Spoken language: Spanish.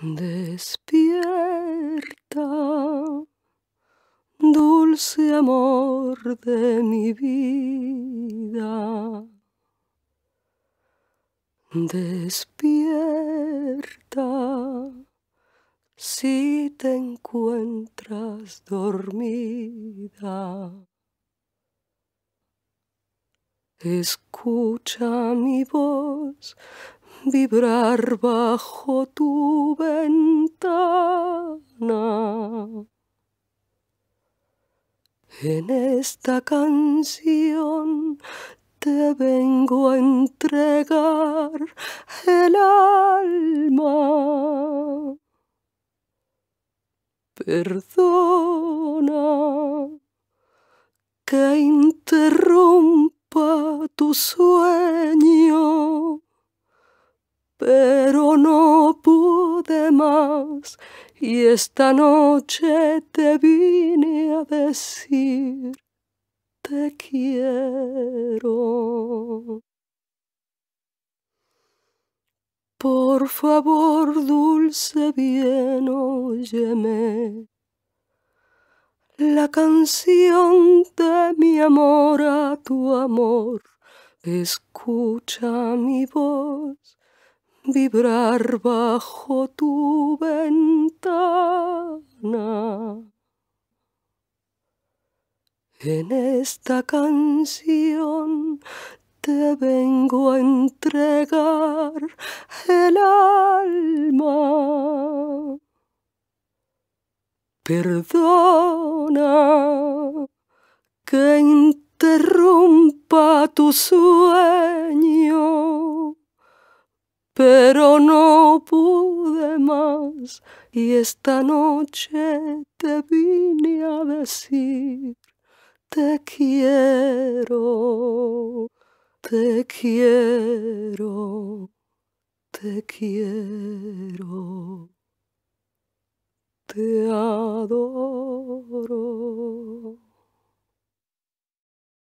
Despierta, dulce amor de mi vida. Despierta si te encuentras dormida. Escucha mi voz vibrar bajo tu ventana. En esta canción te vengo a entregar el alma. Perdona que interrumpa tu sueño pero no pude más y esta noche te vine a decir te quiero. Por favor, dulce bien, óyeme. La canción de mi amor a tu amor, escucha mi voz vibrar bajo tu ventana. En esta canción te vengo a entregar el alma. Perdona que interrumpa tu sueño pude más y esta noche te vine a decir, te quiero, te quiero, te quiero, te adoro.